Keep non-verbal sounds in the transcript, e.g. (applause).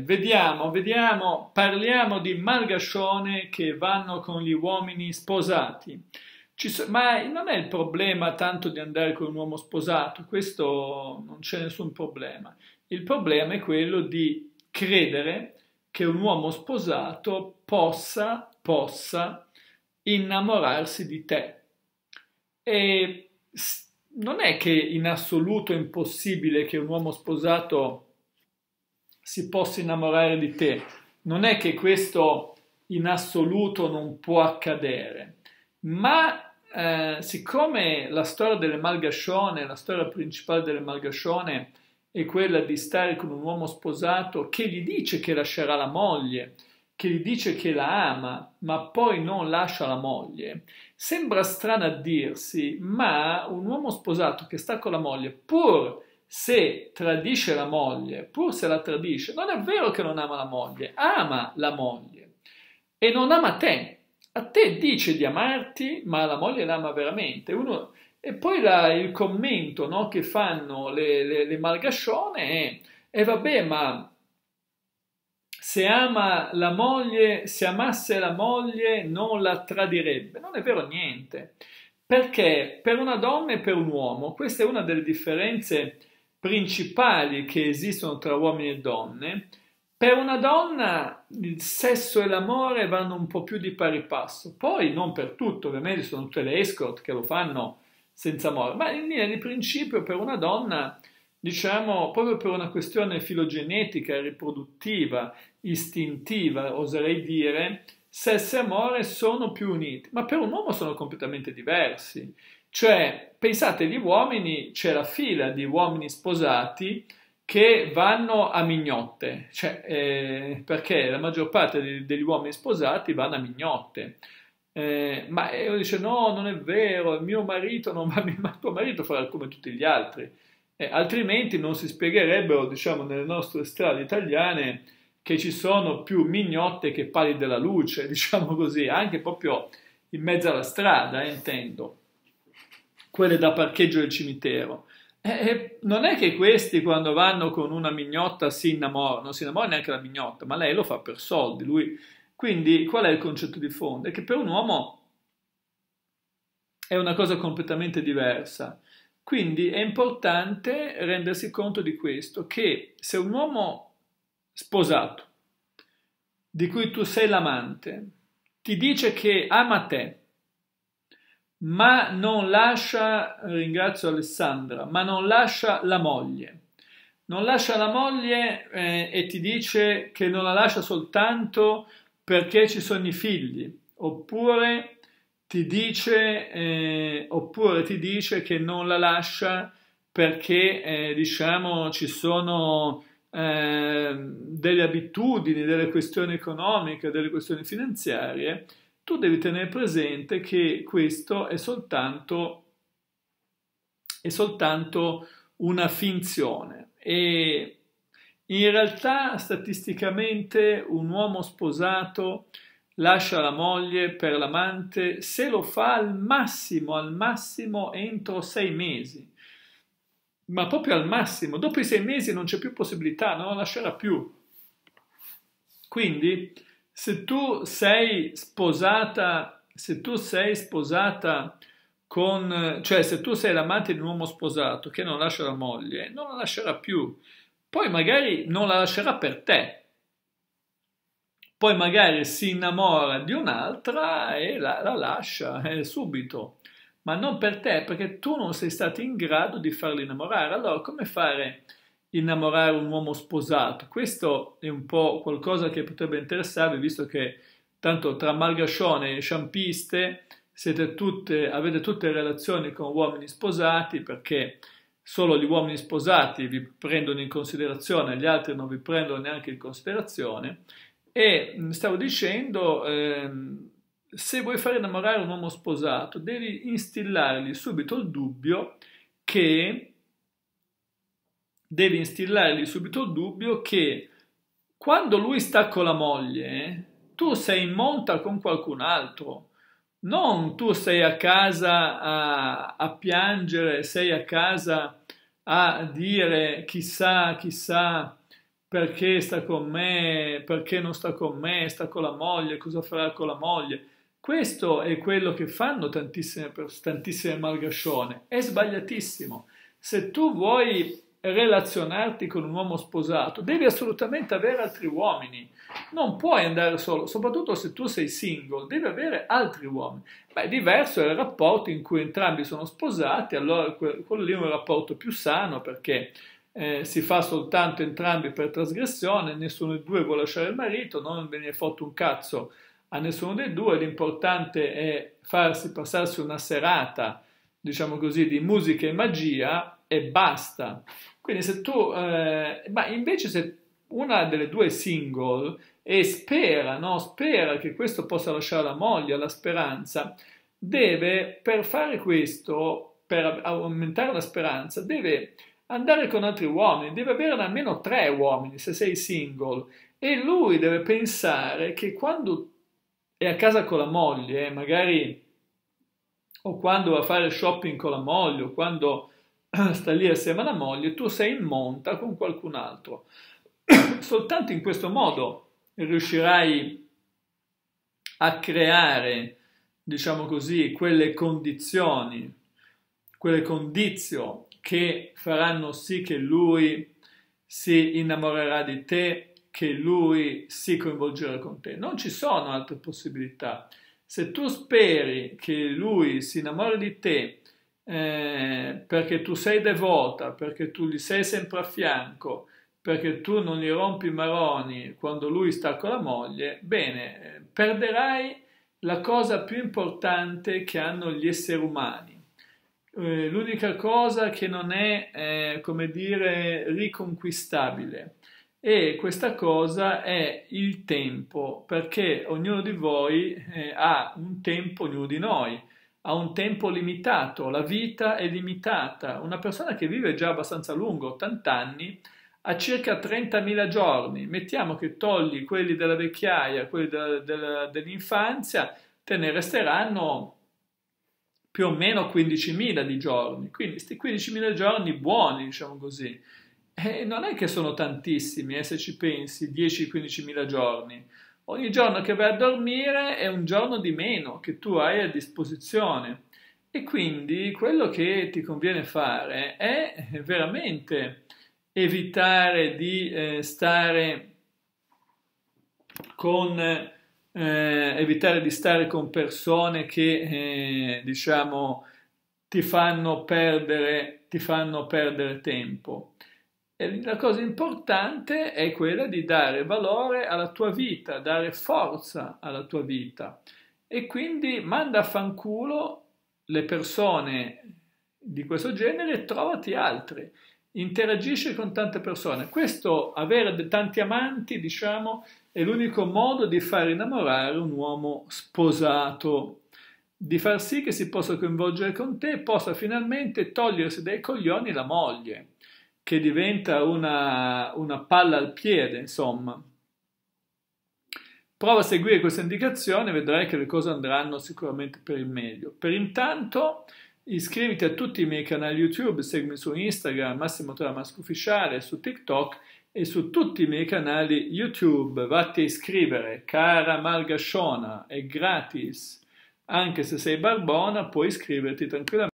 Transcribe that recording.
Vediamo, vediamo, parliamo di malgascione che vanno con gli uomini sposati. So, ma non è il problema tanto di andare con un uomo sposato, questo non c'è nessun problema. Il problema è quello di credere che un uomo sposato possa, possa innamorarsi di te. E non è che in assoluto è impossibile che un uomo sposato si possa innamorare di te. Non è che questo in assoluto non può accadere, ma eh, siccome la storia delle malgascione, la storia principale delle malgascione è quella di stare con un uomo sposato che gli dice che lascerà la moglie, che gli dice che la ama, ma poi non lascia la moglie, sembra strano a dirsi, ma un uomo sposato che sta con la moglie, pur se tradisce la moglie, pur se la tradisce, non è vero che non ama la moglie, ama la moglie e non ama te. A te dice di amarti, ma la moglie l'ama veramente. Uno... E poi la, il commento no, che fanno le, le, le malgascione è, e eh, vabbè, ma se ama la moglie, se amasse la moglie non la tradirebbe. Non è vero niente. Perché per una donna e per un uomo, questa è una delle differenze principali che esistono tra uomini e donne, per una donna il sesso e l'amore vanno un po' più di pari passo, poi non per tutto, ovviamente sono tutte le escort che lo fanno senza amore, ma in linea di principio per una donna, diciamo, proprio per una questione filogenetica, riproduttiva, istintiva, oserei dire, sesso e amore sono più uniti, ma per un uomo sono completamente diversi. Cioè, pensate agli uomini, c'è la fila di uomini sposati che vanno a mignotte, cioè, eh, perché la maggior parte degli, degli uomini sposati vanno a mignotte. Eh, ma io eh, dice no, non è vero, il mio marito non va, (laughs) ma tuo marito farà come tutti gli altri. Eh, altrimenti non si spiegherebbero, diciamo, nelle nostre strade italiane che ci sono più mignotte che pali della luce, (laughs) diciamo così, anche proprio in mezzo alla strada, eh, intendo quelle da parcheggio del cimitero. E non è che questi quando vanno con una mignotta si innamorano, non si innamora neanche la mignotta, ma lei lo fa per soldi, lui. Quindi qual è il concetto di fondo? È che per un uomo è una cosa completamente diversa. Quindi è importante rendersi conto di questo, che se un uomo sposato, di cui tu sei l'amante, ti dice che ama te, ma non lascia, ringrazio Alessandra, ma non lascia la moglie. Non lascia la moglie eh, e ti dice che non la lascia soltanto perché ci sono i figli, oppure ti dice, eh, oppure ti dice che non la lascia perché eh, diciamo ci sono eh, delle abitudini, delle questioni economiche, delle questioni finanziarie tu devi tenere presente che questo è soltanto, è soltanto una finzione e in realtà statisticamente un uomo sposato lascia la moglie per l'amante se lo fa al massimo, al massimo entro sei mesi, ma proprio al massimo, dopo i sei mesi non c'è più possibilità, non la lascerà più. Quindi se tu sei sposata, se tu sei sposata con, cioè se tu sei l'amante di un uomo sposato che non lascia la moglie, non la lascerà più, poi magari non la lascerà per te, poi magari si innamora di un'altra e la, la lascia eh, subito, ma non per te perché tu non sei stato in grado di farla innamorare. Allora come fare? innamorare un uomo sposato. Questo è un po' qualcosa che potrebbe interessarvi, visto che tanto tra malgascione e sciampiste tutte, avete tutte relazioni con uomini sposati, perché solo gli uomini sposati vi prendono in considerazione, gli altri non vi prendono neanche in considerazione. E mm, stavo dicendo, ehm, se vuoi far innamorare un uomo sposato, devi instillargli subito il dubbio che deve instillargli subito il dubbio che quando lui sta con la moglie, tu sei in monta con qualcun altro, non tu sei a casa a, a piangere, sei a casa a dire chissà, chissà perché sta con me, perché non sta con me, sta con la moglie, cosa farà con la moglie. Questo è quello che fanno tantissime, tantissime malgascione. È sbagliatissimo. Se tu vuoi relazionarti con un uomo sposato, devi assolutamente avere altri uomini. Non puoi andare solo, soprattutto se tu sei single, devi avere altri uomini. Ma è diverso il rapporto in cui entrambi sono sposati, allora quello lì è un rapporto più sano perché eh, si fa soltanto entrambi per trasgressione, nessuno dei due vuole lasciare il marito, non ve ne è fatto un cazzo a nessuno dei due, l'importante è farsi passarsi una serata, diciamo così, di musica e magia e basta. Quindi se tu, eh, ma invece se una delle due è single e spera, no? spera che questo possa lasciare la moglie, la speranza, deve per fare questo, per aumentare la speranza, deve andare con altri uomini, deve avere almeno tre uomini se sei single e lui deve pensare che quando è a casa con la moglie, magari o quando va a fare shopping con la moglie o quando Ah, sta lì assieme alla moglie, tu sei in monta con qualcun altro. (coughs) Soltanto in questo modo riuscirai a creare, diciamo così, quelle condizioni, quelle condizio che faranno sì che lui si innamorerà di te, che lui si coinvolgerà con te. Non ci sono altre possibilità. Se tu speri che lui si innamori di te, eh, perché tu sei devota, perché tu gli sei sempre a fianco, perché tu non gli rompi i maroni quando lui sta con la moglie, bene, perderai la cosa più importante che hanno gli esseri umani. Eh, l'unica cosa che non è, eh, come dire, riconquistabile. E questa cosa è il tempo, perché ognuno di voi eh, ha un tempo, ognuno di noi ha un tempo limitato, la vita è limitata. Una persona che vive già abbastanza lungo, 80 anni, ha circa 30.000 giorni. Mettiamo che togli quelli della vecchiaia, quelli dell'infanzia, te ne resteranno più o meno 15.000 di giorni. Quindi questi 15.000 giorni buoni, diciamo così. E eh, non è che sono tantissimi, eh, se ci pensi, 10-15.000 giorni. Ogni giorno che vai a dormire è un giorno di meno che tu hai a disposizione e quindi quello che ti conviene fare è eh, veramente evitare di eh, stare con eh, evitare di stare con persone che eh, diciamo ti fanno perdere ti fanno perdere tempo la cosa importante è quella di dare valore alla tua vita, dare forza alla tua vita. E quindi manda a fanculo le persone di questo genere e trovati altre. Interagisci con tante persone. Questo, avere tanti amanti, diciamo, è l'unico modo di far innamorare un uomo sposato di far sì che si possa coinvolgere con te possa finalmente togliersi dai coglioni la moglie che diventa una, una palla al piede, insomma. Prova a seguire questa indicazione e vedrai che le cose andranno sicuramente per il meglio. Per intanto iscriviti a tutti i miei canali YouTube, seguimi su Instagram, Massimo Tramasco Ufficiale, su TikTok e su tutti i miei canali YouTube. Vatti a iscrivere, cara Malgasciona, è gratis. Anche se sei barbona puoi iscriverti tranquillamente.